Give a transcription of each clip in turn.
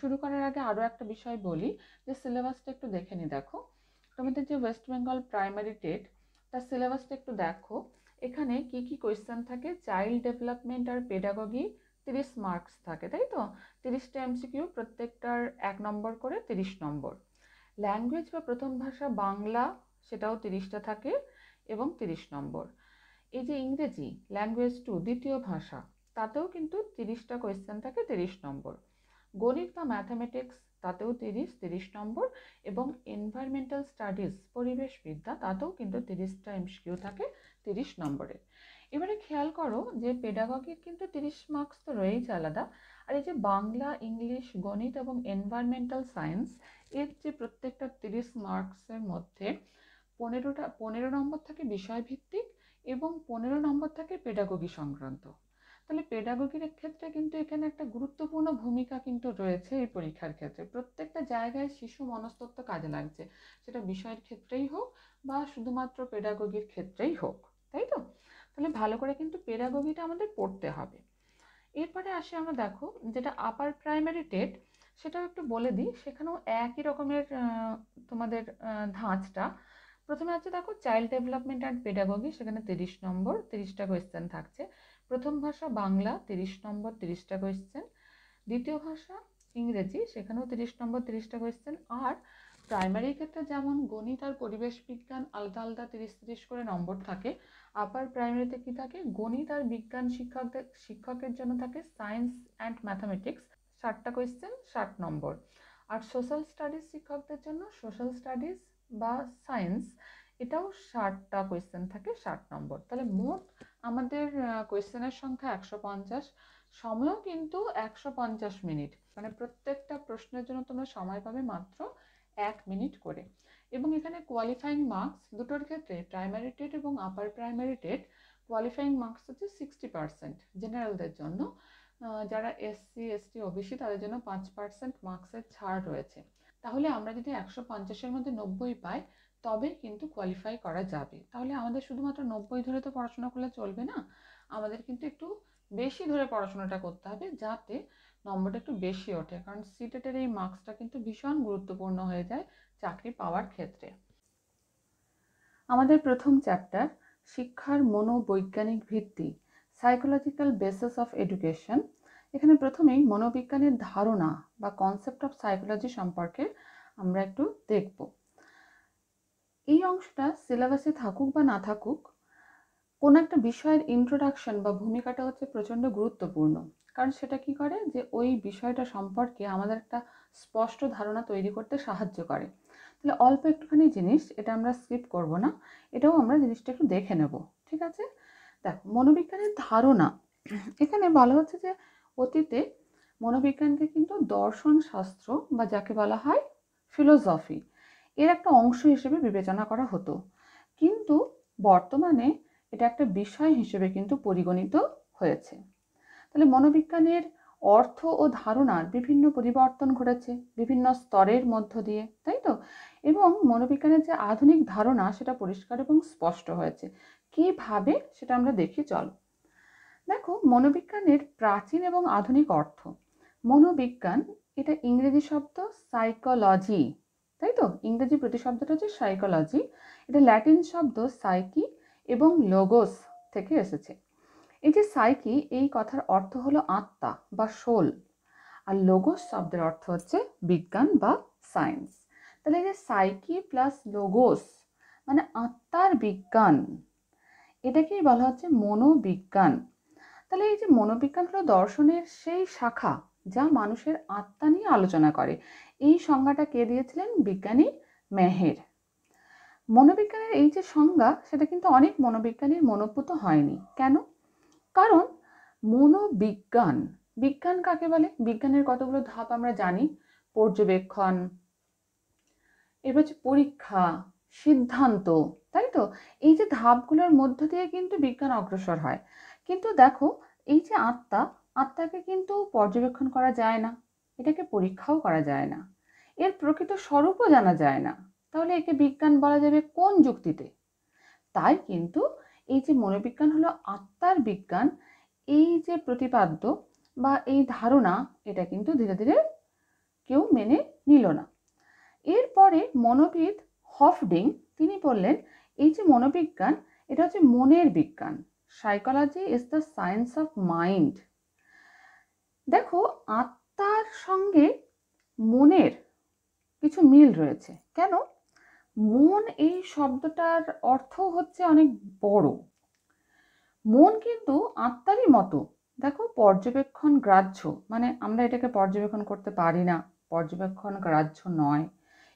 শুরু করার আগে আরও একটা বিষয় বলি যে সিলেবাসটা একটু দেখে নি দেখো তোমাদের যে ওয়েস্ট বেঙ্গল প্রাইমারি টেট তার সিলেবাসটা একটু দেখো এখানে কি কি কোয়েশ্চেন থাকে চাইল্ড ডেভেলপমেন্ট আর পেডাগগি তিরিশ মার্কস থাকে তাই তো তিরিশটা এমসিকিউ প্রত্যেকটার এক নম্বর করে তিরিশ নম্বর ল্যাঙ্গুয়েজ বা প্রথম ভাষা বাংলা সেটাও তিরিশটা থাকে এবং তিরিশ নম্বর এই যে ইংরেজি ল্যাঙ্গুয়েজ টু দ্বিতীয় ভাষা তাতেও কিন্তু তিরিশটা কোয়েশ্চেন থাকে তিরিশ নম্বর গণিত বা ম্যাথামেটিক্স তাতেও তিরিশ তিরিশ নম্বর এবং এনভায়রনমেন্টাল স্টাডিজ পরিবেশবিদ্যা তাতেও কিন্তু তিরিশটা এমসিকিউ থাকে তিরিশ নম্বরের এবারে খেয়াল করো যে পেডাগগির কিন্তু তিরিশ মার্কস তো রয়েইছে আলাদা আর এই যে বাংলা ইংলিশ গণিত এবং এনভায়রনমেন্টাল সায়েন্স এর যে প্রত্যেকটা তিরিশ মার্কসের মধ্যে পনেরোটা পনেরো নম্বর থাকে বিষয়ভিত্তিক এবং পনেরো নম্বর থাকে পেডাগগি সংক্রান্ত তাহলে পেডাগগির ক্ষেত্রে কিন্তু এখানে একটা গুরুত্বপূর্ণ ভূমিকা কিন্তু রয়েছে এই পরীক্ষার ক্ষেত্রে প্রত্যেকটা জায়গায় শিশু মনস্তত্ব কাজে লাগছে সেটা বিষয়ের ক্ষেত্রেই হোক বা শুধুমাত্র পেডাগোগির ক্ষেত্রেই হোক তাই তো তাহলে ভালো করে কিন্তু পেডাগগিটা আমাদের পড়তে হবে এরপরে আসে আমরা দেখো যেটা আপার প্রাইমারি টেট সেটাও একটু বলে দিই সেখানেও একই রকমের তোমাদের ধাঁচটা প্রথমে আছে দেখো চাইল্ড ডেভেলপমেন্ট অ্যান্ড পেডাগগি সেখানে তিরিশ নম্বর তিরিশটা কোয়েশ্চেন থাকছে প্রথম ভাষা বাংলা তিরিশ নম্বর তিরিশটা কোয়েশ্চেন দ্বিতীয় ভাষা ইংরেজি সেখানেও তিরিশ নম্বর তিরিশটা কোয়েশ্চেন আর প্রাইমারি ক্ষেত্রে যেমন গণিত আর পরিবেশ বিজ্ঞান আলাদা আলাদা তিরিশ তিরিশ করে নম্বর থাকে আপার প্রাইমারিতে কী থাকে গণিত আর বিজ্ঞান শিক্ষকদের শিক্ষকের জন্য থাকে সায়েন্স অ্যান্ড ম্যাথামেটিক্স ষাটটা কোয়েশ্চেন ষাট নম্বর আর সোশ্যাল স্টাডিজ শিক্ষকদের জন্য সোশ্যাল স্টাডিজ বা সায়েন্স এটাও ষাটটা কোয়েশ্চেন থাকে ষাট নম্বর তাহলে মোট আমাদের কোয়েশ্চেনের সংখ্যা একশো পঞ্চাশ সময়ও কিন্তু একশো পঞ্চাশ মিনিট মানে প্রত্যেকটা প্রশ্নের জন্য তোমরা সময় পাবে মাত্র এক মিনিট করে এবং এখানে কোয়ালিফাইং মার্কস দুটোর ক্ষেত্রে প্রাইমারি টেট এবং upper primary TET qualifying marks হচ্ছে সিক্সটি পার্সেন্ট জেনারেলদের জন্য যারা এসসি এসটি ওবিসি তাদের জন্য পাঁচ পার্সেন্ট মার্কসের ছাড় রয়েছে তাহলে আমরা যদি একশো পঞ্চাশের মধ্যে নব্বই পাই তবে কিন্তু কোয়ালিফাই করা যাবে তাহলে আমাদের শুধুমাত্র নব্বই ধরে তো পড়াশোনা করলে চলবে না আমাদের কিন্তু একটু বেশি ধরে পড়াশোনাটা করতে হবে যাতে নম্বরটা একটু বেশি ওঠে কারণ সিটেটের এই মার্কসটা কিন্তু ভীষণ গুরুত্বপূর্ণ হয়ে যায় চাকরি পাওয়ার ক্ষেত্রে আমাদের প্রথম চ্যাপ্টার শিক্ষার মনোবৈজ্ঞানিক ভিত্তি সাইকোলজিক্যাল বেসিস অফ এডুকেশন এখানে প্রথমেই মনোবিজ্ঞানের ধারণা বা কনসেপ্ট অফ সাইকোলজি সম্পর্কে আমরা একটু দেখবো এই অংশটা সিলেবাসে থাকুক বা না থাকুক কোনো একটা বিষয়ের ইন্ট্রোডাকশন বা ভূমিকাটা হচ্ছে প্রচণ্ড গুরুত্বপূর্ণ কারণ সেটা কি করে যে ওই বিষয়টা সম্পর্কে আমাদের একটা স্পষ্ট ধারণা তৈরি করতে সাহায্য করে তাহলে অল্প একটুখানি জিনিস এটা আমরা স্কিপ করব না এটাও আমরা জিনিসটা একটু দেখে নেব ঠিক আছে দেখো মনোবিজ্ঞানের ধারণা এখানে বলা হচ্ছে যে অতীতে মনোবিজ্ঞানকে কিন্তু দর্শন শাস্ত্র বা যাকে বলা হয় ফিলোসফি এর একটা অংশ হিসেবে বিবেচনা করা হতো কিন্তু বর্তমানে এটা একটা বিষয় হিসেবে কিন্তু পরিগণিত হয়েছে তাহলে মনোবিজ্ঞানের অর্থ ও ধারণার বিভিন্ন পরিবর্তন ঘটেছে বিভিন্ন স্তরের মধ্য দিয়ে তাই তো এবং মনোবিজ্ঞানের যে আধুনিক ধারণা সেটা পরিষ্কার এবং স্পষ্ট হয়েছে কিভাবে সেটা আমরা দেখি চলো দেখো মনোবিজ্ঞানের প্রাচীন এবং আধুনিক অর্থ মনোবিজ্ঞান এটা ইংরেজি শব্দ সাইকোলজি তাই তো ইংরেজি প্রতিশব্দটা হচ্ছে সাইকোলজি এটা ল্যাটিন শব্দ সাইকি এবং লোগোস থেকে এসেছে এই যে সাইকি এই কথার অর্থ হলো আত্মা বা শোল আর লোগোস শব্দের অর্থ হচ্ছে বিজ্ঞান বা সায়েন্স তাহলে এই যে সাইকি প্লাস লোগোস মানে আত্মার বিজ্ঞান এটাকেই বলা হচ্ছে মনোবিজ্ঞান তাহলে এই যে মনোবিজ্ঞান হলো দর্শনের সেই শাখা যা মানুষের আত্মা নিয়ে আলোচনা করে এই সংজ্ঞাটা কে দিয়েছিলেন বিজ্ঞানী মেহের মনোবিজ্ঞানের এই যে সংজ্ঞা সেটা কিন্তু অনেক মনোবিজ্ঞানীর মনোভূত হয়নি কেন কারণ মনোবিজ্ঞান বিজ্ঞান কাকে বলে বিজ্ঞানের কতগুলো ধাপ আমরা জানি পর্যবেক্ষণ এবার হচ্ছে পরীক্ষা সিদ্ধান্ত তাই তো এই যে ধাপগুলোর মধ্য দিয়ে কিন্তু বিজ্ঞান অগ্রসর হয় কিন্তু দেখো এই যে আত্মা আত্মাকে কিন্তু পর্যবেক্ষণ করা যায় না এটাকে পরীক্ষাও করা যায় না এর প্রকৃত স্বরূপও জানা যায় না তাহলে একে বিজ্ঞান বলা যাবে কোন যুক্তিতে তাই কিন্তু এই যে মনোবিজ্ঞান হলো আত্মার বিজ্ঞান এই যে প্রতিপাদ্য বা এই ধারণা এটা কিন্তু ধীরে ধীরে কেউ মেনে নিল না এরপরে মনোবিদ হফডিং তিনি বললেন এই যে মনোবিজ্ঞান এটা হচ্ছে মনের বিজ্ঞান psychology is the science of mind দেখো আত্মার সঙ্গে মনের কিছু মিল রয়েছে কেন মন এই শব্দটার অর্থ হচ্ছে অনেক বড় মন কিন্তু আত্মারই মতো দেখো পর্যবেক্ষণ গ্রাহ্য মানে আমরা এটাকে পর্যবেক্ষণ করতে পারি না পর্যবেক্ষণ গ্রাহ্য নয়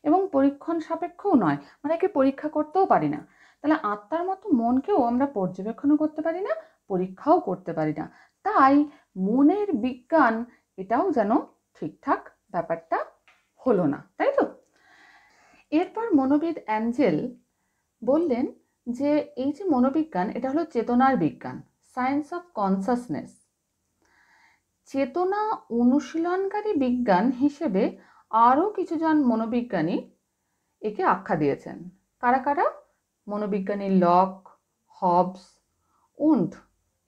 এবং পরীক্ষণ সাপেক্ষও নয় মানে একে পরীক্ষা করতেও পারি না তাহলে আত্মার মতো মনকেও আমরা পর্যবেক্ষণও করতে পারি না পরীক্ষাও করতে পারি না তাই মনের বিজ্ঞান এটাও যেন ঠিকঠাক ব্যাপারটা হলো না তাই তো এরপর মনোবিদ অ্যাঞ্জেল বললেন যে এই যে মনোবিজ্ঞান এটা হলো চেতনার বিজ্ঞান সায়েন্স অফ কনসাসনেস চেতনা অনুশীলনকারী বিজ্ঞান হিসেবে আরও কিছুজন মনোবিজ্ঞানী একে আখ্যা দিয়েছেন কারা কারা মনোবিজ্ঞানী লক হবস উন্ট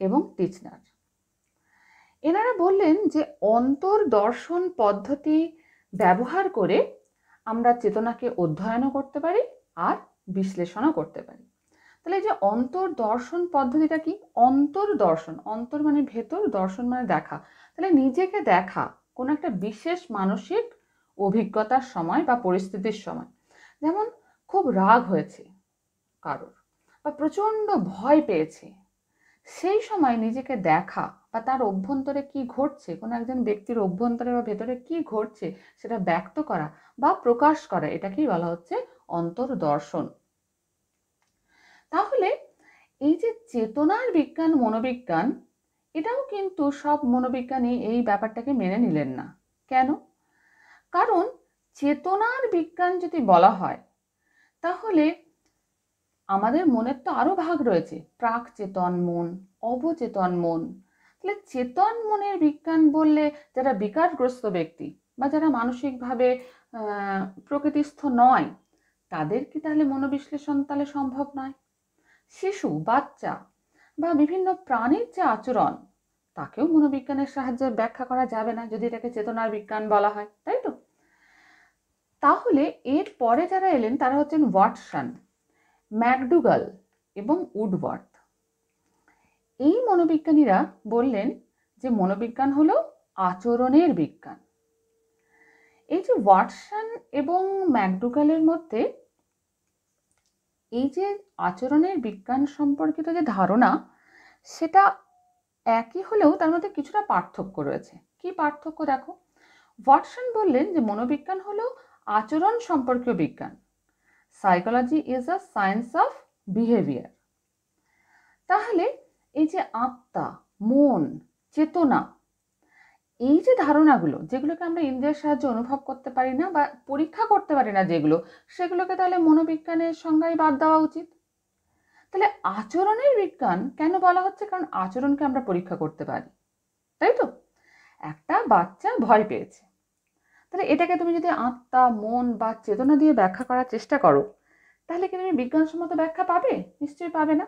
এবং টিচনার এনারা বললেন যে অন্তর্দর্শন পদ্ধতি ব্যবহার করে আমরা চেতনাকে অধ্যয়নও করতে পারি আর বিশ্লেষণও করতে পারি তাহলে যে অন্তর্দর্শন পদ্ধতিটা কি অন্তর্দর্শন অন্তর মানে ভেতর দর্শন মানে দেখা তাহলে নিজেকে দেখা কোনো একটা বিশেষ মানসিক অভিজ্ঞতার সময় বা পরিস্থিতির সময় যেমন খুব রাগ হয়েছে কারোর বা প্রচণ্ড ভয় পেয়েছে সেই সময় নিজেকে দেখা বা তার অভ্যন্তরে কি ঘটছে কোনো একজন ব্যক্তির অভ্যন্তরে বা ভেতরে কি ঘটছে সেটা ব্যক্ত করা বা প্রকাশ করা এটাকেই বলা হচ্ছে অন্তর্দর্শন তাহলে এই যে চেতনার বিজ্ঞান মনোবিজ্ঞান এটাও কিন্তু সব মনোবিজ্ঞানী এই ব্যাপারটাকে মেনে নিলেন না কেন কারণ চেতনার বিজ্ঞান যদি বলা হয় তাহলে আমাদের মনের তো আরও ভাগ রয়েছে প্রাক চেতন মন অবচেতন মন তাহলে চেতন মনের বিজ্ঞান বললে যারা বিকারগ্রস্ত ব্যক্তি বা যারা মানসিকভাবে প্রকৃতিস্থ নয় তাদের কি তাহলে মনোবিশ্লেষণ তাহলে সম্ভব নয় শিশু বাচ্চা বা বিভিন্ন প্রাণীর যে আচরণ তাকেও মনোবিজ্ঞানের সাহায্যে ব্যাখ্যা করা যাবে না যদি এটাকে চেতনার বিজ্ঞান বলা হয় তাই তো তাহলে এর পরে যারা এলেন তারা হচ্ছেন ওয়াটসন ম্যাকডুগাল এবং উডওয়ার্থ এই মনোবিজ্ঞানীরা বললেন যে মনোবিজ্ঞান হল আচরণের বিজ্ঞান এই যে ওয়াটসন এবং ম্যাকডুগালের মধ্যে এই যে আচরণের বিজ্ঞান সম্পর্কিত যে ধারণা সেটা একই হলেও তার মধ্যে কিছুটা পার্থক্য রয়েছে কি পার্থক্য দেখো ওয়াটসন বললেন যে মনোবিজ্ঞান হল আচরণ সম্পর্কীয় বিজ্ঞান psychology is a science of behaviour তাহলে এই যে আত্মা মন চেতনা এই যে ধারণাগুলো যেগুলোকে আমরা ইন্দ্রিয়ের সাহায্যে অনুভব করতে পারি না বা পরীক্ষা করতে পারি না যেগুলো সেগুলোকে তাহলে মনোবিজ্ঞানের সংজ্ঞায় বাদ দেওয়া উচিত তাহলে আচরণের বিজ্ঞান কেন বলা হচ্ছে কারণ আচরণকে আমরা পরীক্ষা করতে পারি তাই তো একটা বাচ্চা ভয় পেয়েছে তাহলে এটাকে তুমি যদি আত্মা মন বা চেতনা দিয়ে ব্যাখ্যা করার চেষ্টা করো তাহলে কি তুমি বিজ্ঞানসম্মত ব্যাখ্যা পাবে নিশ্চয়ই পাবে না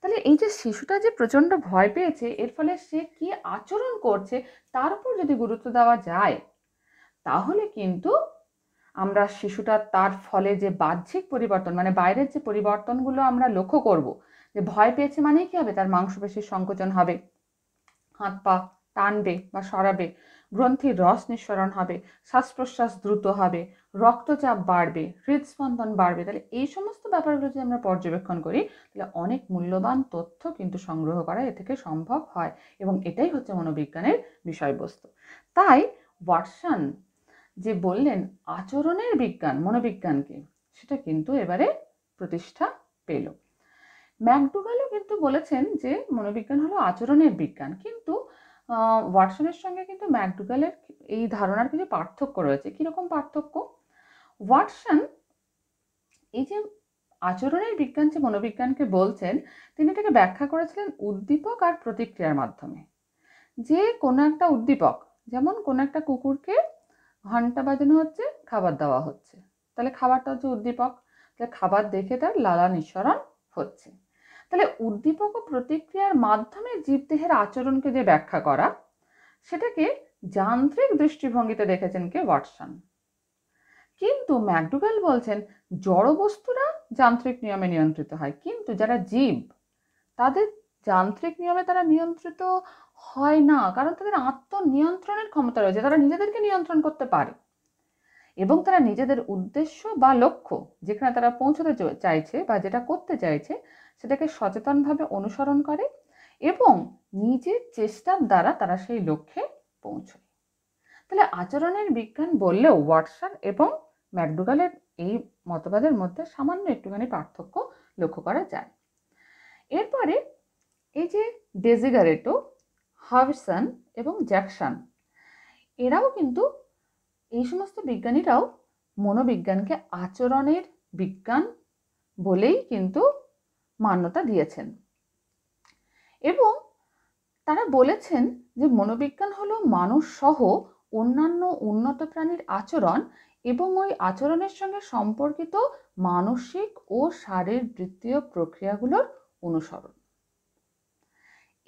তাহলে এই যে শিশুটা যে প্রচণ্ড ভয় পেয়েছে এর ফলে সে কি আচরণ করছে তার উপর যদি গুরুত্ব দেওয়া যায় তাহলে কিন্তু আমরা শিশুটা তার ফলে যে বাহ্যিক পরিবর্তন মানে বাইরের যে পরিবর্তনগুলো আমরা লক্ষ্য করব যে ভয় পেয়েছে মানে কি হবে তার মাংসপেশির সংকোচন হবে হাত পা টানবে বা সরাবে গ্রন্থির রস নিঃসরণ হবে শ্বাস প্রশ্বাস দ্রুত হবে রক্তচাপ বাড়বে হৃদস্পন্দন বাড়বে তাহলে এই সমস্ত ব্যাপারগুলো যদি আমরা পর্যবেক্ষণ করি তাহলে অনেক মূল্যবান তথ্য কিন্তু সংগ্রহ করা এ থেকে সম্ভব হয় এবং এটাই হচ্ছে মনোবিজ্ঞানের বিষয়বস্তু তাই ওয়াটসন যে বললেন আচরণের বিজ্ঞান মনোবিজ্ঞানকে সেটা কিন্তু এবারে প্রতিষ্ঠা পেল ম্যাকডুগালও কিন্তু বলেছেন যে মনোবিজ্ঞান হলো আচরণের বিজ্ঞান কিন্তু ওয়াটসনের সঙ্গে কিন্তু ম্যাকডুগালের এই ধারণার কিছু পার্থক্য রয়েছে কীরকম পার্থক্য ওয়াটসন এই যে আচরণের বিজ্ঞান যে মনোবিজ্ঞানকে বলছেন তিনি এটাকে ব্যাখ্যা করেছিলেন উদ্দীপক আর প্রতিক্রিয়ার মাধ্যমে যে কোনো একটা উদ্দীপক যেমন কোনো একটা কুকুরকে ঘন্টা বাজানো হচ্ছে খাবার দেওয়া হচ্ছে তাহলে খাবারটা হচ্ছে উদ্দীপক তাহলে খাবার দেখে তার লালা নিঃসরণ হচ্ছে তাহলে উদ্দীপক ও প্রতিক্রিয়ার মাধ্যমে জীবদেহের আচরণকে যে ব্যাখ্যা করা সেটাকে যান্ত্রিক দৃষ্টিভঙ্গিতে দেখেছেন কে ওয়াটসন কিন্তু ম্যাকডুগাল বলছেন জড় বস্তুরা যান্ত্রিক নিয়মে নিয়ন্ত্রিত হয় কিন্তু যারা জীব তাদের যান্ত্রিক নিয়মে তারা নিয়ন্ত্রিত হয় না কারণ তাদের আত্মনিয়ন্ত্রণের ক্ষমতা রয়েছে তারা নিজেদেরকে নিয়ন্ত্রণ করতে পারে এবং তারা নিজেদের উদ্দেশ্য বা লক্ষ্য যেখানে তারা পৌঁছতে চাইছে বা যেটা করতে চাইছে সেটাকে সচেতনভাবে অনুসরণ করে এবং নিজের চেষ্টার দ্বারা তারা সেই লক্ষ্যে পৌঁছয় তাহলে আচরণের বিজ্ঞান বললেও হোয়াটসঅ্যাপ এবং ম্যাকডুগালের এই মতবাদের মধ্যে সামান্য একটুখানি পার্থক্য লক্ষ্য করা যায় এরপরে এই যে ডেজিগারেটো হার্ভসন এবং জ্যাকসন এরাও কিন্তু এই সমস্ত বিজ্ঞানীরাও মনোবিজ্ঞানকে আচরণের বিজ্ঞান বলেই কিন্তু মান্যতা দিয়েছেন এবং তারা বলেছেন যে মনোবিজ্ঞান হলো মানুষ সহ অন্যান্য উন্নত প্রাণীর আচরণ এবং ওই আচরণের সঙ্গে সম্পর্কিত মানসিক ও শারীরবৃত্তীয় প্রক্রিয়াগুলোর অনুসরণ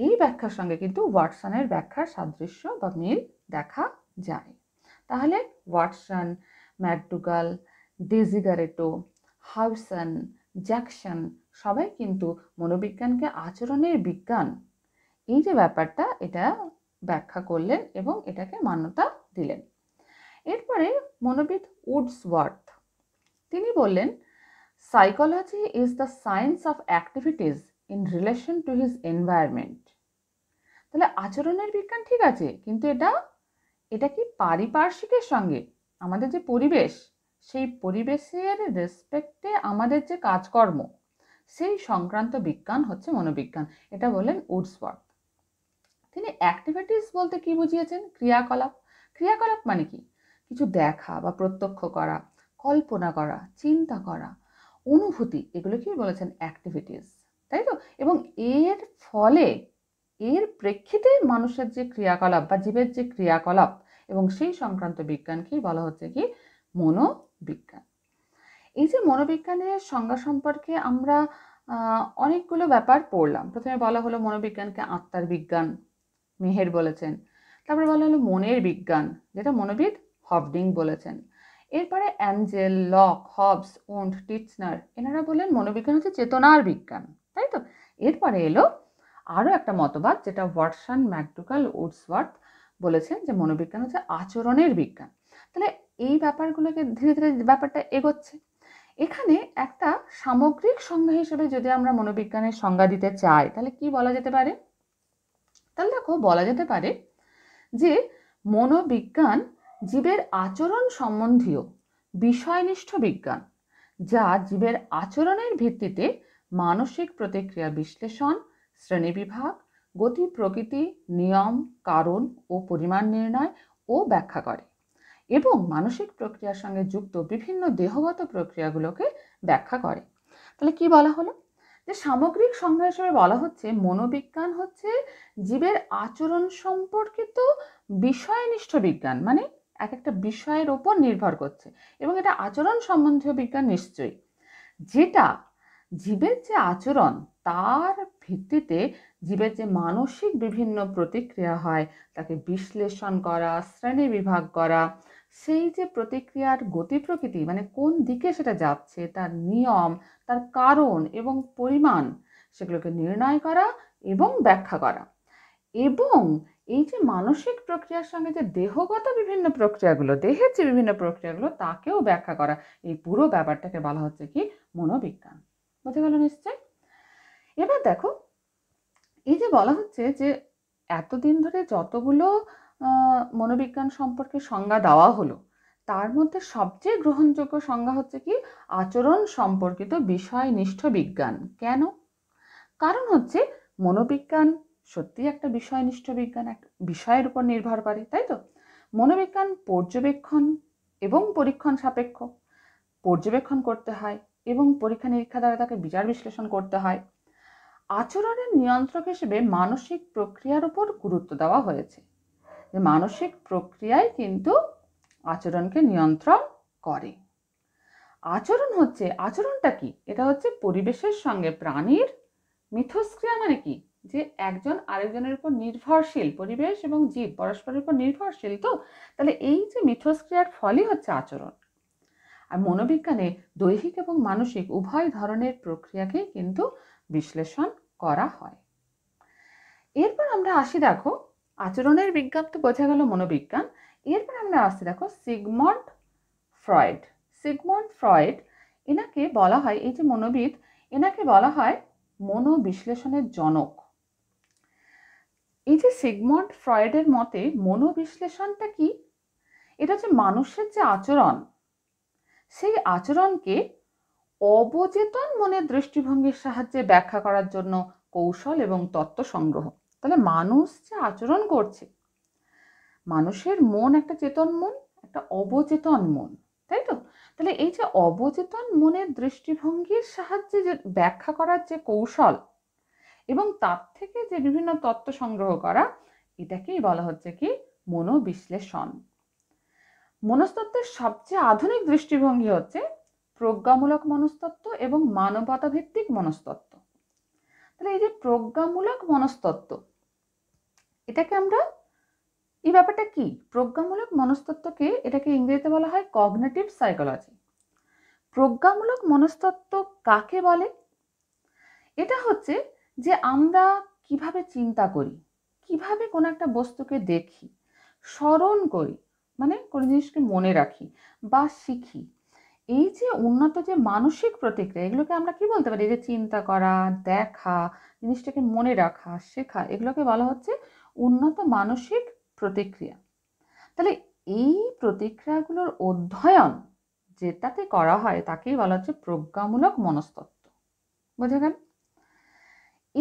এই ব্যাখ্যার সঙ্গে কিন্তু ওয়াটসনের ব্যাখ্যার সাদৃশ্য বা মিল দেখা যায় তাহলে ওয়াটসন ম্যাকডুগাল ডেজিগারেটো হাউসন জ্যাকসন সবাই কিন্তু মনোবিজ্ঞানকে আচরণের বিজ্ঞান এই যে ব্যাপারটা এটা ব্যাখ্যা করলেন এবং এটাকে মান্যতা দিলেন এরপরে মনোবিদ উডসওয়ার্থ তিনি বললেন psychology is the science of activities in relation to his environment তাহলে আচরণের বিজ্ঞান ঠিক আছে কিন্তু এটা এটা কি পারিপার্শ্বিকের সঙ্গে আমাদের যে পরিবেশ সেই পরিবেশের রেসপেক্টে আমাদের যে কাজকর্ম সেই সংক্রান্ত বিজ্ঞান হচ্ছে মনোবিজ্ঞান এটা বলেন উডসওয়ার্থ তিনি অ্যাক্টিভিটিস বলতে কি বুঝিয়েছেন ক্রিয়াকলাপ ক্রিয়াকলাপ মানে কি কিছু দেখা বা প্রত্যক্ষ করা কল্পনা করা চিন্তা করা অনুভূতি এগুলো কি বলেছেন অ্যাক্টিভিটিস তাই তো এবং এর ফলে এর প্রেক্ষিতে মানুষের যে ক্রিয়াকলাপ বা জীবের যে ক্রিয়াকলাপ এবং সেই সংক্রান্ত বিজ্ঞানকেই বলা হচ্ছে কি মনোবিজ্ঞান এই যে মনোবিজ্ঞানের সংজ্ঞা সম্পর্কে আমরা অনেকগুলো ব্যাপার পড়লাম প্রথমে বলা হলো মনোবিজ্ঞানকে আত্মার বিজ্ঞান মেহের বলেছেন তারপরে বলা হলো মনের বিজ্ঞান যেটা মনোবিদ হবডিং বলেছেন এরপরে Angell Locke Hobbes Wundt Titchener এনারা বললেন মনোবিজ্ঞান হচ্ছে চেতনার বিজ্ঞান তাই তো এরপরে এলো আরও একটা মতবাদ যেটা ওয়াটসান ম্যাকডুকাল উডসওয়ার্থ বলেছেন যে মনোবিজ্ঞান হচ্ছে আচরণের বিজ্ঞান তাহলে এই ব্যাপারগুলোকে ধীরে ধীরে ব্যাপারটা এগোচ্ছে এখানে একটা সামগ্রিক সংজ্ঞা হিসেবে যদি আমরা মনোবিজ্ঞানের সংজ্ঞা দিতে চাই তাহলে কি বলা যেতে পারে তাহলে দেখো বলা যেতে পারে যে মনোবিজ্ঞান জীবের আচরণ সম্বন্ধীয় বিষয়নিষ্ঠ বিজ্ঞান যা জীবের আচরণের ভিত্তিতে মানসিক প্রতিক্রিয়া বিশ্লেষণ শ্রেণীবিভাগ গতি প্রকৃতি নিয়ম কারণ ও পরিমাণ নির্ণয় ও ব্যাখ্যা করে এবং মানসিক প্রক্রিয়ার সঙ্গে যুক্ত বিভিন্ন দেহগত প্রক্রিয়াগুলোকে ব্যাখ্যা করে তাহলে কি বলা হলো যে সামগ্রিক সংজ্ঞা হিসেবে বলা হচ্ছে মনোবিজ্ঞান হচ্ছে জীবের আচরণ সম্পর্কিত বিষয়নিষ্ঠ বিজ্ঞান মানে এক একটা বিষয়ের ওপর নির্ভর করছে এবং এটা আচরণ সম্বন্ধীয় বিজ্ঞান নিশ্চয়ই যেটা জীবের যে আচরণ তার ভিত্তিতে জীবের যে মানসিক বিভিন্ন প্রতিক্রিয়া হয় তাকে বিশ্লেষণ করা শ্রেণী বিভাগ করা সেই যে প্রতিক্রিয়ার গতি প্রকৃতি মানে কোন দিকে সেটা যাচ্ছে তার নিয়ম তার কারণ এবং পরিমাণ সেগুলোকে নির্ণয় করা এবং ব্যাখ্যা করা এবং এই যে মানসিক প্রক্রিয়ার সঙ্গে যে দেহগত বিভিন্ন প্রক্রিয়াগুলো দেহের যে বিভিন্ন প্রক্রিয়াগুলো তাকেও ব্যাখ্যা করা এই পুরো ব্যাপারটাকে বলা হচ্ছে কি মনোবিজ্ঞান বুঝে গেল নিশ্চয় এবার দেখো এই যে বলা হচ্ছে যে এতদিন ধরে যতগুলো মনোবিজ্ঞান সম্পর্কে সংজ্ঞা দেওয়া হলো তার মধ্যে সবচেয়ে গ্রহণযোগ্য সংজ্ঞা হচ্ছে কি আচরণ সম্পর্কিত বিষয়নিষ্ঠ বিজ্ঞান কেন কারণ হচ্ছে মনোবিজ্ঞান সত্যি একটা বিষয়নিষ্ঠ বিজ্ঞান এক বিষয়ের উপর নির্ভর করে তাই তো মনোবিজ্ঞান পর্যবেক্ষণ এবং পরীক্ষণ সাপেক্ষ পর্যবেক্ষণ করতে হয় এবং পরীক্ষা নিরীক্ষা দ্বারা তাকে বিচার বিশ্লেষণ করতে হয় আচরণের নিয়ন্ত্রক হিসেবে মানসিক প্রক্রিয়ার উপর গুরুত্ব দেওয়া হয়েছে মানসিক প্রক্রিয়ায় কিন্তু আচরণকে নিয়ন্ত্রণ করে আচরণ হচ্ছে আচরণটা কি এটা হচ্ছে পরিবেশের সঙ্গে প্রাণীর মিথস্ক্রিয়া মানে কি যে একজন আরেকজনের উপর নির্ভরশীল পরিবেশ এবং জীব পরস্পরের উপর নির্ভরশীল তো তাহলে এই যে মিথস্ক্রিয়ার ফলই হচ্ছে আচরণ আর মনোবিজ্ঞানে দৈহিক এবং মানসিক উভয় ধরনের প্রক্রিয়াকেই কিন্তু বিশ্লেষণ করা হয় এরপর আমরা আসি দেখো আচরণের বিজ্ঞান তো বোঝা গেল মনোবিজ্ঞান এরপর আমরা আসছি দেখো সিগমন্ড ফ্রয়েড সিগমন্ড ফ্রয়েড এনাকে বলা হয় এই যে মনোবিদ এনাকে বলা হয় মনোবিশ্লেষণের জনক এই যে সিগমন্ড ফ্রয়েডের মতে মনোবিশ্লেষণটা কি এটা যে মানুষের যে আচরণ সেই আচরণকে অবচেতন মনের দৃষ্টিভঙ্গির সাহায্যে ব্যাখ্যা করার জন্য কৌশল এবং তত্ত্ব সংগ্রহ তাহলে মানুষ যে আচরণ করছে মানুষের মন একটা চেতন মন একটা অবচেতন মন তাই তো তাহলে এই যে অবচেতন মনের দৃষ্টিভঙ্গির সাহায্যে যে ব্যাখ্যা করার যে কৌশল এবং তার থেকে যে বিভিন্ন তত্ত্ব সংগ্রহ করা এটাকেই বলা হচ্ছে কি মনোবিশ্লেষণ মনস্তত্ত্বের সবচেয়ে আধুনিক দৃষ্টিভঙ্গি হচ্ছে প্রজ্ঞামূলক মনস্তত্ত্ব এবং মানবতাভিত্তিক মনস্তত্ত্ব তাহলে এই যে প্রজ্ঞামূলক মনস্তত্ত্ব এটাকে আমরা এই ব্যাপারটা কি প্রজ্ঞামূলক মনস্তত্ত্বকে এটাকে ইংরেজিতে বলা হয় কগনেটিভ সাইকোলজি প্রজ্ঞামূলক মনস্তত্ত্ব কাকে বলে এটা হচ্ছে যে আমরা কিভাবে চিন্তা করি কিভাবে কোনো একটা বস্তুকে দেখি স্মরণ করি মানে কোনো জিনিসকে মনে রাখি বা শিখি এই যে উন্নত যে মানসিক প্রতিক্রিয়া এগুলোকে আমরা কি বলতে পারি যে চিন্তা করা দেখা জিনিসটাকে মনে রাখা শেখা এগুলোকে বলা হচ্ছে উন্নত মানসিক প্রতিক্রিয়া তাহলে এই প্রতিক্রিয়াগুলোর অধ্যয়ন যেটাতে করা হয় তাকেই বলা হচ্ছে প্রজ্ঞামূলক মনস্তত্ত্ব বোঝা গেল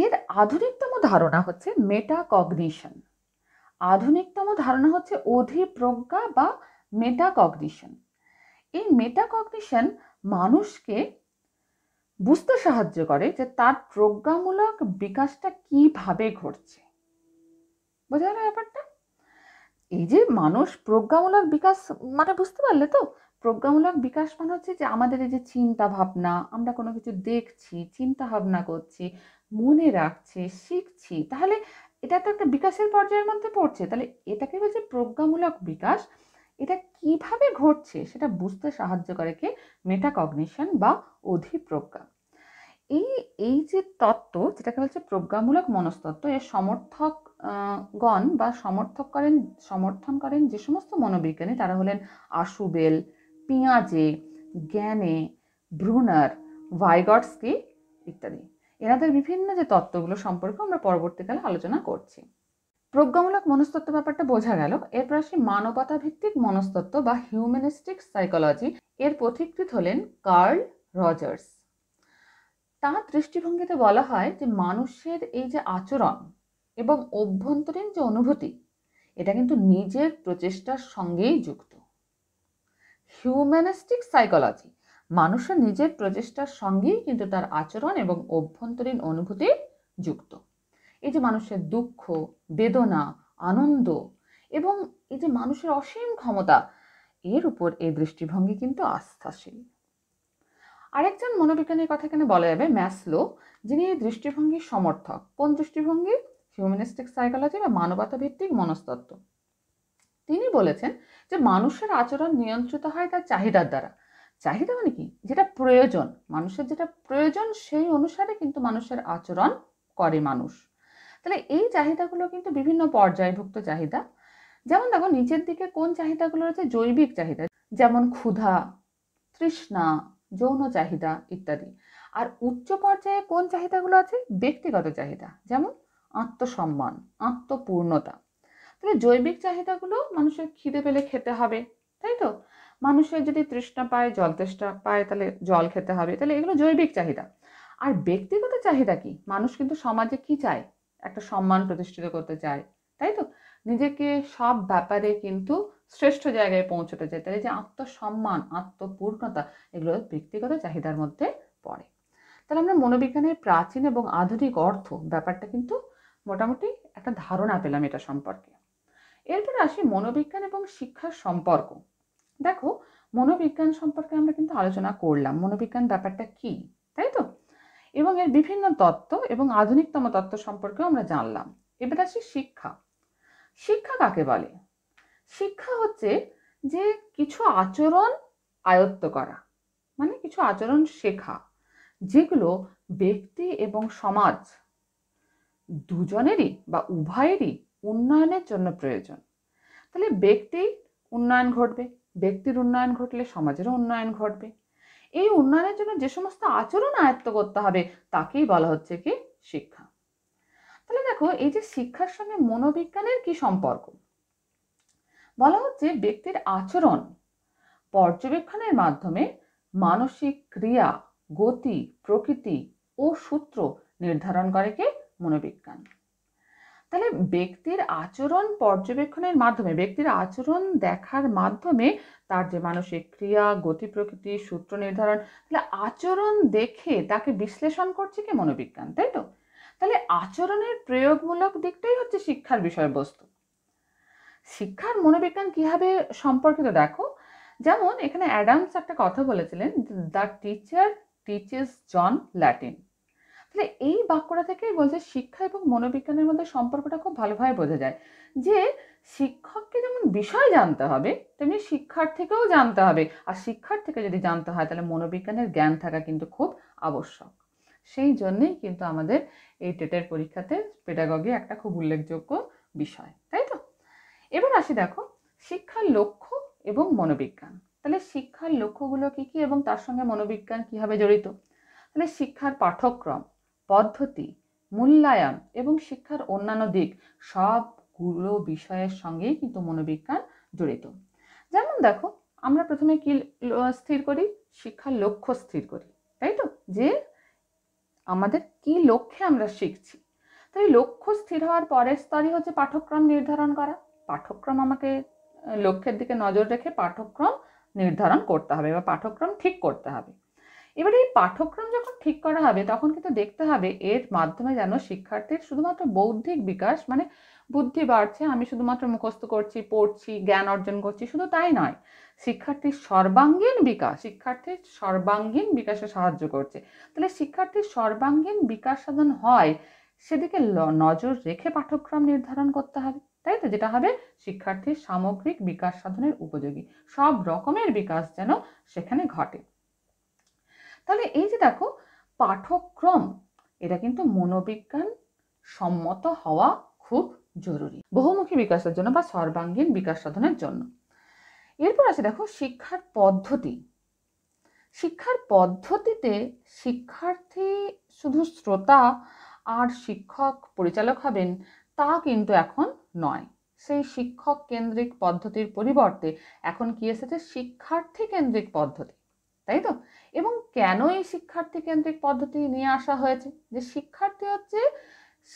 এর আধুনিকতম ধারণা হচ্ছে মেটাকগনিশন আধুনিকতম ধারণা হচ্ছে অধিপ্রজ্ঞা বা মেটাকগনিশন এই মেটাকগনিশন মানুষকে বুঝতে সাহায্য করে যে তার প্রজ্ঞামূলক বিকাশটা কিভাবে ঘটছে বোঝা গেল ব্যাপারটা এই যে মানুষ প্রজ্ঞামূলক বিকাশ মানে বুঝতে পারলে তো প্রজ্ঞামূলক বিকাশ মানে হচ্ছে যে আমাদের এই যে চিন্তা ভাবনা আমরা কোনো কিছু দেখছি চিন্তা ভাবনা করছি মনে রাখছি শিখছি তাহলে এটা তো একটা বিকাশের পর্যায়ের মধ্যে পড়ছে তাহলে এটাকে বলছে প্রজ্ঞামূলক বিকাশ এটা কিভাবে ঘটছে সেটা বুঝতে সাহায্য করে কে মেটাকগনিশন বা অধিপ্রজ্ঞা এই এই যে তত্ত্ব যেটাকে বলছে প্রজ্ঞামূলক মনস্তত্ত্ব এর সমর্থক গণ বা সমর্থক করেন সমর্থন করেন যে সমস্ত মনোবিজ্ঞানী তারা হলেন আশুবেল পিঁয়াজে জ্ঞানে ব্রুনার ভাইগটসকি ইত্যাদি এনাদের বিভিন্ন যে তত্ত্বগুলো সম্পর্কে আমরা পরবর্তীকালে আলোচনা করছি প্রজ্ঞামূলক মনস্তত্ত্ব ব্যাপারটা বোঝা গেল এরপর আসি মানবতা ভিত্তিক মনস্তত্ত্ব বা হিউম্যানিস্টিক সাইকোলজি এর পথিকৃত হলেন কার্ল রজার্স তার দৃষ্টিভঙ্গিতে বলা হয় যে মানুষের এই যে আচরণ এবং অভ্যন্তরীণ যে অনুভূতি এটা কিন্তু নিজের প্রচেষ্টার সঙ্গেই যুক্ত হিউম্যানিস্টিক সাইকোলজি মানুষের নিজের প্রচেষ্টার সঙ্গেই কিন্তু তার আচরণ এবং অভ্যন্তরীণ অনুভূতি যুক্ত এই যে মানুষের দুঃখ বেদনা আনন্দ এবং এই যে মানুষের অসীম ক্ষমতা এর উপর এই দৃষ্টিভঙ্গি কিন্তু আস্থাশীল আরেকজন মনোবিজ্ঞানীর কথা এখানে বলা যাবে ম্যাসলো যিনি এই দৃষ্টিভঙ্গির সমর্থক কোন দৃষ্টিভঙ্গি হিউম্যানিস্টিক সাইকোলজি বা মানবতা ভিত্তিক মনস্তত্ত্ব তিনি বলেছেন যে মানুষের আচরণ নিয়ন্ত্রিত হয় তার চাহিদার দ্বারা চাহিদা মানে কি যেটা প্রয়োজন মানুষের যেটা প্রয়োজন সেই অনুসারে কিন্তু মানুষের আচরণ করে মানুষ তাহলে এই চাহিদাগুলো কিন্তু বিভিন্ন পর্যায়ভুক্ত চাহিদা যেমন দেখো নিচের দিকে কোন চাহিদাগুলো রয়েছে জৈবিক চাহিদা যেমন ক্ষুধা তৃষ্ণা যৌন চাহিদা ইত্যাদি আর উচ্চ পর্যায়ে কোন চাহিদাগুলো আছে ব্যক্তিগত চাহিদা যেমন আত্মসম্মান আত্মপূর্ণতা তবে জৈবিক চাহিদাগুলো মানুষের খিদে পেলে খেতে হবে তাই তো মানুষের যদি তৃষ্ণা পায় জল তেষ্টা পায় তাহলে জল খেতে হবে তাহলে এগুলো জৈবিক চাহিদা আর ব্যক্তিগত চাহিদা কি মানুষ কিন্তু সমাজে কি চায় একটা সম্মান প্রতিষ্ঠিত করতে চায় তাই তো নিজেকে সব ব্যাপারে কিন্তু শ্রেষ্ঠ জায়গায় পৌঁছতে চাই তাহলে যে আত্মসম্মান আত্মপূর্ণতা এগুলো ব্যক্তিগত চাহিদার মধ্যে পড়ে তাহলে আমরা মনোবিজ্ঞানের প্রাচীন এবং আধুনিক অর্থ ব্যাপারটা কিন্তু মোটামুটি একটা ধারণা পেলাম এটা সম্পর্কে এরপরে আসি মনোবিজ্ঞান এবং শিক্ষার সম্পর্ক দেখো মনোবিজ্ঞান সম্পর্কে আমরা কিন্তু আলোচনা করলাম মনোবিজ্ঞান ব্যাপারটা কি তাই তো এবং এর বিভিন্ন তত্ত্ব এবং আধুনিকতম তত্ত্ব সম্পর্কেও আমরা জানলাম এবার আসি শিক্ষা শিক্ষা কাকে বলে শিক্ষা হচ্ছে যে কিছু আচরণ আয়ত্ত করা মানে কিছু আচরণ শেখা যেগুলো ব্যক্তি এবং সমাজ দুজনেরই বা উভয়েরই উন্নয়নের জন্য প্রয়োজন তাহলে ব্যক্তি উন্নয়ন ঘটবে ব্যক্তির উন্নয়ন ঘটলে সমাজেরও উন্নয়ন ঘটবে এই উন্নয়নের জন্য যে সমস্ত আচরণ আয়ত্ত করতে হবে তাকেই বলা হচ্ছে কি শিক্ষা তাহলে দেখো এই যে শিক্ষার সঙ্গে মনোবিজ্ঞানের কি সম্পর্ক বলা হচ্ছে ব্যক্তির আচরণ পর্যবেক্ষণের মাধ্যমে মানসিক ক্রিয়া গতি প্রকৃতি ও সূত্র নির্ধারণ করে কে মনোবিজ্ঞান তাহলে ব্যক্তির আচরণ পর্যবেক্ষণের মাধ্যমে ব্যক্তির আচরণ দেখার মাধ্যমে তার যে মানসিক ক্রিয়া গতি প্রকৃতি সূত্র নির্ধারণ তাহলে আচরণ দেখে তাকে বিশ্লেষণ করছে কি মনোবিজ্ঞান তাই তো তাহলে আচরণের প্রয়োগমূলক দিকটাই হচ্ছে শিক্ষার বিষয়বস্তু শিক্ষার মনোবিজ্ঞান কীভাবে সম্পর্কিত দেখো যেমন এখানে অ্যাডামস একটা কথা বলেছিলেন the teacher teaches John Latin তাহলে এই বাক্যটা থেকে বলছে শিক্ষা এবং মনোবিজ্ঞানের মধ্যে সম্পর্কটা খুব ভালোভাবে বোঝা যায় যে শিক্ষককে যেমন বিষয় জানতে হবে তেমনি শিক্ষার্থীকেও জানতে হবে আর শিক্ষার্থীকে যদি জানতে হয় তাহলে মনোবিজ্ঞানের জ্ঞান থাকা কিন্তু খুব আবশ্যক সেই জন্যেই কিন্তু আমাদের এই টেটের পরীক্ষাতে পেডাগগি একটা খুব উল্লেখযোগ্য বিষয় তাই তো এবার আসি দেখো শিক্ষার লক্ষ্য এবং মনোবিজ্ঞান তাহলে শিক্ষার লক্ষ্যগুলো কী কী এবং তার সঙ্গে মনোবিজ্ঞান কীভাবে জড়িত তাহলে শিক্ষার পাঠ্যক্রম পদ্ধতি মূল্যায়ন এবং শিক্ষার অন্যান্য দিক সবগুলো বিষয়ের সঙ্গেই কিন্তু মনোবিজ্ঞান জড়িত যেমন দেখো আমরা প্রথমে কি স্থির করি শিক্ষার লক্ষ্য স্থির করি তাই তো যে আমাদের কি লক্ষ্যে আমরা শিখছি তাই লক্ষ্য স্থির হওয়ার পরের স্তরই হচ্ছে পাঠ্যক্রম নির্ধারণ করা পাঠ্যক্রম আমাকে লক্ষ্যের দিকে নজর রেখে পাঠ্যক্রম নির্ধারণ করতে হবে বা পাঠ্যক্রম ঠিক করতে হবে এবারে এই পাঠ্যক্রম যখন ঠিক করা হবে তখন কিন্তু দেখতে হবে এর মাধ্যমে যেন শিক্ষার্থীর শুধুমাত্র বৌদ্ধিক বিকাশ মানে বুদ্ধি বাড়ছে আমি শুধুমাত্র মুখস্থ করছি পড়ছি জ্ঞান অর্জন করছি শুধু তাই নয় শিক্ষার্থীর সর্বাঙ্গীন বিকাশ শিক্ষার্থীর সর্বাঙ্গীন বিকাশে সাহায্য করছে তাহলে শিক্ষার্থীর সর্বাঙ্গীন বিকাশ সাধন হয় সেদিকে নজর রেখে পাঠ্যক্রম নির্ধারণ করতে হবে তাই তো যেটা হবে শিক্ষার্থীর সামগ্রিক বিকাশ সাধনের উপযোগী সব রকমের বিকাশ যেন সেখানে ঘটে তাহলে এই যে দেখো পাঠ্যক্রম এটা কিন্তু মনোবিজ্ঞান সম্মত হওয়া খুব জরুরি বহুমুখী বিকাশের জন্য বা সর্বাঙ্গীন বিকাশ সাধনের জন্য এরপর আছে দেখো শিক্ষার পদ্ধতি শিক্ষার পদ্ধতিতে শিক্ষার্থী শুধু শ্রোতা আর শিক্ষক পরিচালক হবেন তা কিন্তু এখন নয় সেই শিক্ষক কেন্দ্রিক পদ্ধতির পরিবর্তে এখন কি এসেছে শিক্ষার্থী কেন্দ্রিক পদ্ধতি তাই তো এবং কেন এই শিক্ষার্থী কেন্দ্রিক পদ্ধতি নিয়ে আসা হয়েছে যে শিক্ষার্থী হচ্ছে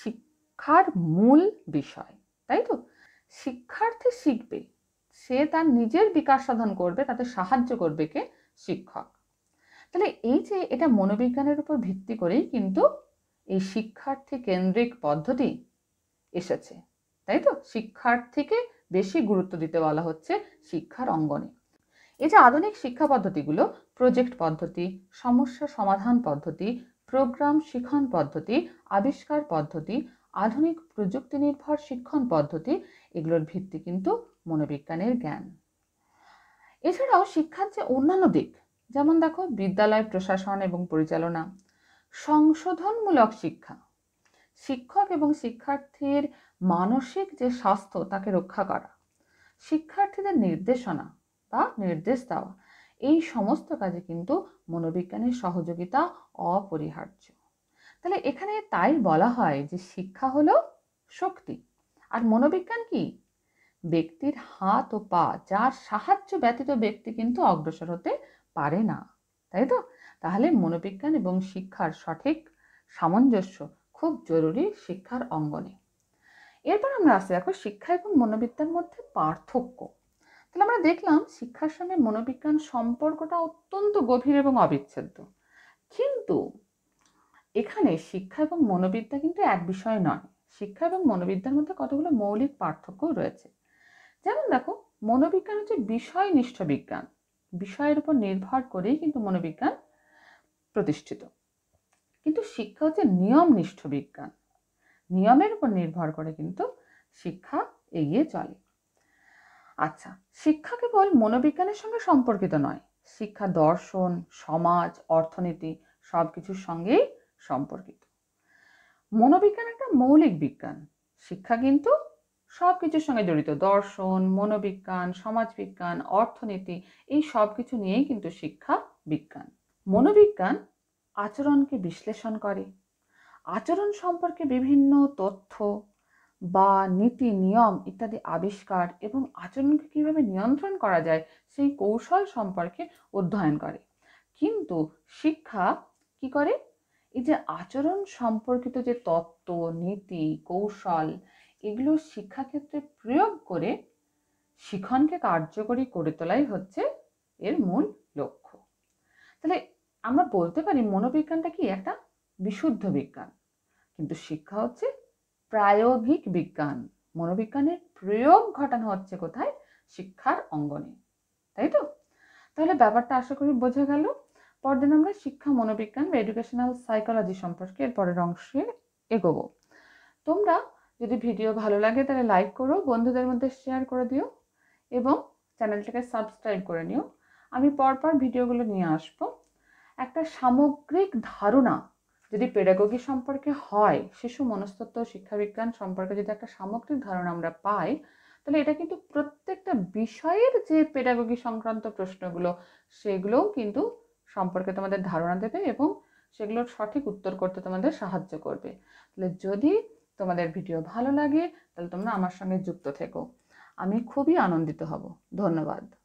শিক্ষার মূল বিষয় তাই তো শিক্ষার্থী শিখবে সে তার নিজের বিকাশ সাধন করবে তাতে সাহায্য করবে কে শিক্ষক তাহলে এই যে এটা মনোবিজ্ঞানের উপর ভিত্তি করেই কিন্তু এই শিক্ষার্থী কেন্দ্রিক পদ্ধতি এসেছে তাই তো শিক্ষার থেকে বেশি গুরুত্ব দিতে বলা হচ্ছে শিক্ষার অঙ্গনে এই যে আধুনিক শিক্ষা পদ্ধতিগুলো প্রজেক্ট পদ্ধতি সমস্যা সমাধান পদ্ধতি প্রোগ্রাম শিক্ষণ পদ্ধতি আবিষ্কার পদ্ধতি আধুনিক প্রযুক্তি নির্ভর শিক্ষণ পদ্ধতি এগুলোর ভিত্তি কিন্তু মনোবিজ্ঞানের জ্ঞান এছাড়াও শিক্ষার যে অন্যান্য দিক যেমন দেখো বিদ্যালয় প্রশাসন এবং পরিচালনা সংশোধনমূলক শিক্ষা শিক্ষক এবং শিক্ষার্থীর মানসিক যে স্বাস্থ্য তাকে রক্ষা করা শিক্ষার্থীদের নির্দেশনা বা নির্দেশ দেওয়া এই সমস্ত কাজে কিন্তু মনোবিজ্ঞানের সহযোগিতা অপরিহার্য তাহলে এখানে তাই বলা হয় যে শিক্ষা হলো শক্তি আর মনোবিজ্ঞান কি ব্যক্তির হাত ও পা যার সাহায্য ব্যতীত ব্যক্তি কিন্তু অগ্রসর হতে পারে না তাই তো তাহলে মনোবিজ্ঞান এবং শিক্ষার সঠিক সামঞ্জস্য খুব জরুরি শিক্ষার অঙ্গনে এরপর আমরা আসতে দেখো শিক্ষা এবং মনোবিদ্যার মধ্যে পার্থক্য তাহলে আমরা দেখলাম শিক্ষার সঙ্গে মনোবিজ্ঞান সম্পর্কটা অত্যন্ত গভীর এবং অবিচ্ছেদ্য কিন্তু এখানে শিক্ষা এবং মনোবিদ্যা কিন্তু এক বিষয় নয় শিক্ষা এবং মনোবিদ্যার মধ্যে কতগুলো মৌলিক পার্থক্য রয়েছে যেমন দেখো মনোবিজ্ঞান হচ্ছে বিষয়নিষ্ঠ বিজ্ঞান বিষয়ের উপর নির্ভর করেই কিন্তু মনোবিজ্ঞান প্রতিষ্ঠিত কিন্তু শিক্ষা হচ্ছে নিয়মনিষ্ঠ বিজ্ঞান নিয়মের উপর নির্ভর করে কিন্তু শিক্ষা এগিয়ে চলে আচ্ছা শিক্ষা কেবল মনোবিজ্ঞানের সঙ্গে সম্পর্কিত নয় শিক্ষা দর্শন সমাজ অর্থনীতি সব কিছুর সঙ্গেই সম্পর্কিত মনোবিজ্ঞান একটা মৌলিক বিজ্ঞান শিক্ষা কিন্তু সব কিছুর সঙ্গে জড়িত দর্শন মনোবিজ্ঞান সমাজবিজ্ঞান অর্থনীতি এই সব কিছু নিয়েই কিন্তু শিক্ষা বিজ্ঞান মনোবিজ্ঞান আচরণকে বিশ্লেষণ করে আচরণ সম্পর্কে বিভিন্ন তথ্য বা নীতি নিয়ম ইত্যাদি আবিষ্কার এবং আচরণকে কীভাবে নিয়ন্ত্রণ করা যায় সেই কৌশল সম্পর্কে অধ্যয়ন করে কিন্তু শিক্ষা কি করে এই যে আচরণ সম্পর্কিত যে তত্ত্ব নীতি কৌশল এগুলো শিক্ষাক্ষেত্রে প্রয়োগ করে শিখনকে কার্যকরী করে তোলাই হচ্ছে এর মূল লক্ষ্য তাহলে আমরা বলতে পারি মনোবিজ্ঞানটা কি একটা বিশুদ্ধ বিজ্ঞান কিন্তু শিক্ষা হচ্ছে প্রায়োগিক বিজ্ঞান মনোবিজ্ঞানের প্রয়োগ ঘটানো হচ্ছে কোথায় শিক্ষার অঙ্গনে তাই তো তাহলে ব্যাপারটা আশা করি বোঝা গেল পরদিন আমরা শিক্ষা মনোবিজ্ঞান বা এডুকেশনাল সাইকোলজি সম্পর্কে এর পরের অংশে এগোবো তোমরা যদি ভিডিও ভালো লাগে তাহলে লাইক করো বন্ধুদের মধ্যে শেয়ার করে দিও এবং চ্যানেলটাকে সাবস্ক্রাইব করে নিও আমি পরপর ভিডিওগুলো নিয়ে আসবো একটা সামগ্রিক ধারণা যদি পেডাগোগি সম্পর্কে হয় শিশু মনস্তত্ব শিক্ষাবিজ্ঞান সম্পর্কে যদি একটা সামগ্রিক ধারণা আমরা পাই তাহলে এটা কিন্তু প্রত্যেকটা বিষয়ের যে পেডাগোগি সংক্রান্ত প্রশ্নগুলো সেগুলোও কিন্তু সম্পর্কে তোমাদের ধারণা দেবে এবং সেগুলোর সঠিক উত্তর করতে তোমাদের সাহায্য করবে তাহলে যদি তোমাদের ভিডিও ভালো লাগে তাহলে তোমরা আমার সঙ্গে যুক্ত থেকো আমি খুবই আনন্দিত হব ধন্যবাদ